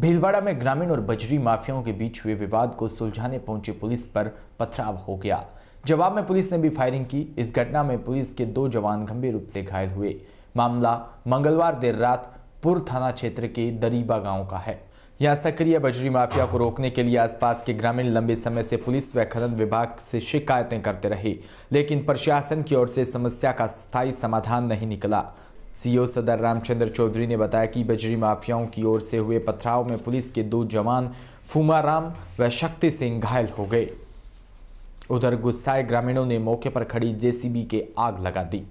भीलवाड़ा में ग्रामीण और बजरी माफियाओं के बीच हुए विवाद को सुलझाने पहुंचे पुलिस पर पथराव हो गया जवाब में पुलिस ने भी फायरिंग की इस घटना में पुलिस के दो जवान गंभीर रूप से घायल हुए मामला मंगलवार देर रात पुर थाना क्षेत्र के दरीबा गांव का है यहां सक्रिय बजरी माफिया को रोकने के लिए आसपास के ग्रामीण लंबे समय से पुलिस व खनन विभाग से शिकायतें करते रहे लेकिन प्रशासन की ओर से समस्या का स्थायी समाधान नहीं निकला सीओ सदर रामचंद्र चौधरी ने बताया कि बजरी माफियाओं की ओर से हुए पथराव में पुलिस के दो जवान फूमाराम व शक्ति सिंह घायल हो गए उधर गुस्साए ग्रामीणों ने मौके पर खड़ी जेसीबी के आग लगा दी